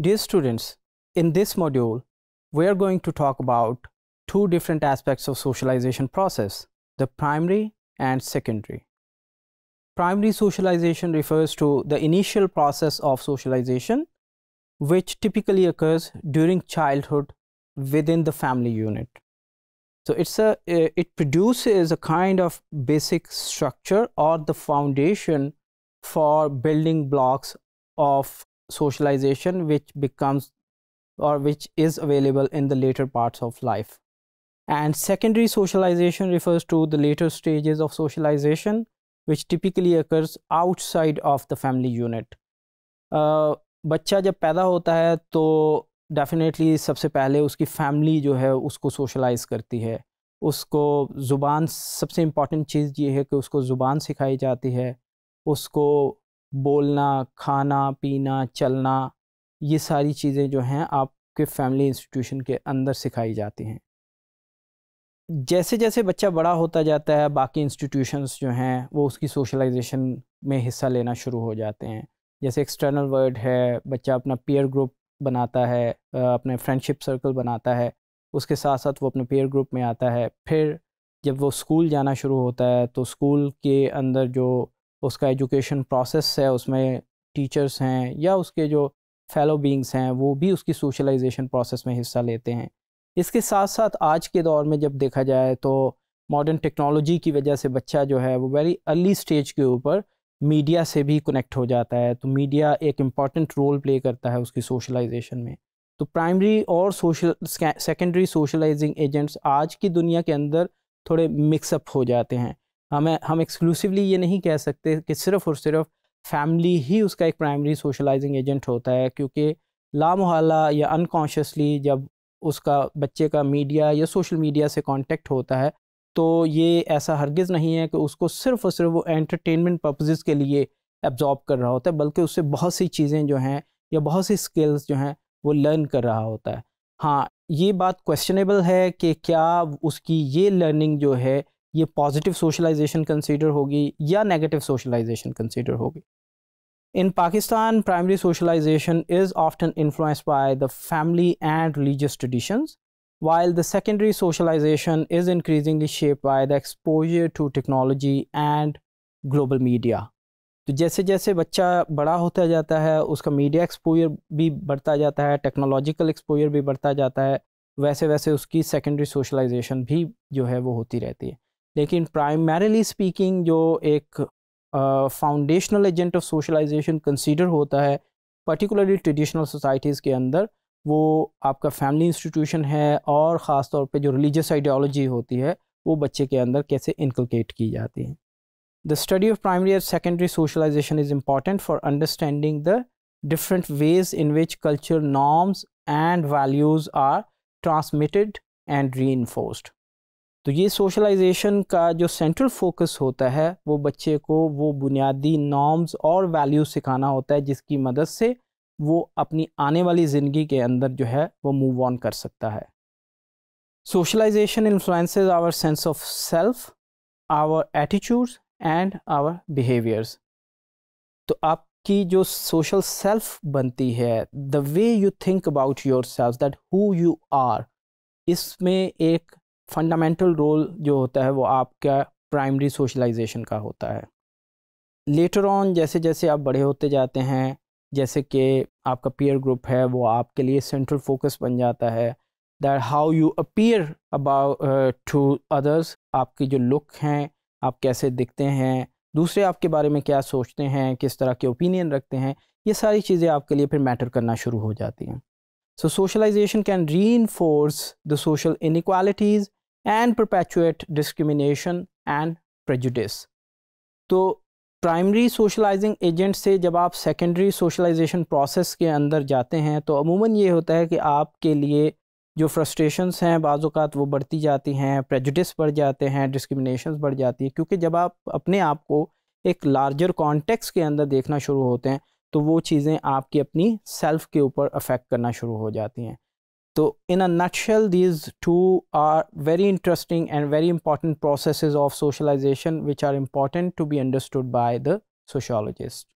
Dear students, in this module, we are going to talk about two different aspects of socialization process, the primary and secondary. Primary socialization refers to the initial process of socialization, which typically occurs during childhood within the family unit. So it's a, uh, it produces a kind of basic structure or the foundation for building blocks of socialization which becomes or which is available in the later parts of life and secondary socialization refers to the later stages of socialization which typically occurs outside of the family unit uh, बच्चा जब पैदा होता है तो definitely सबसे पहले उसकी family जो है उसको सोशलाइज़ करती है उसको ज़ुबान सबसे इम्पॉर्टेंट चीज़ ये है कि उसको ज़ुबान सिखाई जाती है उसको बोलना खाना पीना चलना ये सारी चीज़ें जो हैं आपके फैमिली इंस्टीट्यूशन के अंदर सिखाई जाती हैं जैसे जैसे बच्चा बड़ा होता जाता है बाकी इंस्टीट्यूशंस जो हैं वो उसकी सोशलाइजेशन में हिस्सा लेना शुरू हो जाते हैं जैसे एक्सटर्नल वर्ड है बच्चा अपना पीयर ग्रुप बनाता है अपने फ्रेंडशिप सर्कल बनाता है उसके साथ साथ वो अपने पेयर ग्रुप में आता है फिर जब वो स्कूल जाना शुरू होता है तो स्कूल के अंदर जो उसका एजुकेशन प्रोसेस है उसमें टीचर्स हैं या उसके जो फेलो बींग्स हैं वो भी उसकी सोशलाइजेशन प्रोसेस में हिस्सा लेते हैं इसके साथ साथ आज के दौर में जब देखा जाए तो मॉडर्न टेक्नोलॉजी की वजह से बच्चा जो है वो वेरी अर्ली स्टेज के ऊपर मीडिया से भी कनेक्ट हो जाता है तो मीडिया एक इम्पॉर्टेंट रोल प्ले करता है उसकी सोशलाइजेशन में तो प्राइमरी और सोशल सेकेंडरी सोशलाइजिंग एजेंट्स आज की दुनिया के अंदर थोड़े मिक्सअप हो जाते हैं हमें हम एक्सक्लूसिवली ये नहीं कह सकते कि सिर्फ़ और सिर्फ फैमिली ही उसका एक प्राइमरी सोशलाइजिंग एजेंट होता है क्योंकि लामोहला या अनकॉन्शियसली जब उसका बच्चे का मीडिया या सोशल मीडिया से कांटेक्ट होता है तो ये ऐसा हरगिज़ नहीं है कि उसको सिर्फ और सिर्फ वो एंटरटेनमेंट पर्पजेज़ के लिए एब्जॉर्ब कर रहा होता है बल्कि उससे बहुत सी चीज़ें जो हैं या बहुत सी स्किल्स जो हैं वो लर्न कर रहा होता है हाँ ये बात क्वेश्चनेबल है कि क्या उसकी ये लर्निंग जो है ये पॉजिटिव सोशलाइजेशन कंसीडर होगी या नेगेटिव सोशलाइजेशन कंसीडर होगी in Pakistan primary socialization is often influence by the family and religious traditions while the secondary socialization is increasingly shape by the exposure to technology and global media तो जैसे जैसे बच्चा बड़ा होता जाता है उसका मीडिया एक्सपोजर भी बढ़ता जाता है टेक्नोलॉजिकल एक्सपोजर भी बढ़ता जाता है वैसे वैसे उसकी सेकेंडरी सोशलाइजेशन भी जो है वो होती रहती है लेकिन प्राइमरीली स्पीकिंग जो एक foundational agent of socialization consider होता है पर्टिकुलरली ट्रेडिशनल सोसाइटीज़ के अंदर वो आपका फैमिली इंस्टीट्यूशन है और ख़ास तौर पे जो रिलीजियस आइडियोलॉजी होती है वो बच्चे के अंदर कैसे इनकलकेट की जाती है the study of primary and secondary socialization is important for understanding the different ways in which culture norms and values are transmitted and re तो ये सोशलाइजेशन का जो सेंट्रल फोकस होता है वो बच्चे को वो बुनियादी नॉर्म्स और वैल्यू सिखाना होता है जिसकी मदद से वो अपनी आने वाली ज़िंदगी के अंदर जो है वो मूव ऑन कर सकता है socialization influences our sense of self our attitudes and our behaviours तो आपकी जो सोशल सेल्फ बनती है the way you think about your self that who you are इसमें एक फंडामेंटल रोल जो होता है वो आपका प्राइमरी सोशलाइजेशन का होता है लेटर ऑन जैसे जैसे आप बड़े होते जाते हैं जैसे कि आपका पीयर ग्रुप है वो आपके लिए सेंट्रल फोकस बन जाता है that how you appear about to others आपकी जो लुक हैं आप कैसे दिखते हैं दूसरे आपके बारे में क्या सोचते हैं किस तरह के ओपिनियन रखते हैं ये सारी चीज़ें आपके लिए फिर मैटर करना शुरू हो जाती हैं So socialization can reinforce the social inequalities and perpetuate discrimination and prejudice. तो प्राइमरी सोशलाइजिंग एजेंट से जब आप सेकेंडरी सोशलाइजेशन प्रोसेस के अंदर जाते हैं तो अमूमन ये होता है कि आपके लिए जो फ्रस्ट्रेशंस हैं बाज़ात वो बढ़ती जाती हैं प्रेजुडिस बढ़ जाते हैं डिस्क्रमिनेशन बढ़ जाती है क्योंकि जब आप अपने आप को एक लार्जर कॉन्टेक्स के अंदर देखना शुरू होते हैं तो वो चीज़ें आपकी अपनी सेल्फ के ऊपर अफेक्ट करना शुरू हो जाती हैं तो in a nutshell these two are very interesting and very important process of socialization which are important to be understood by the सोशोलॉजिस्ट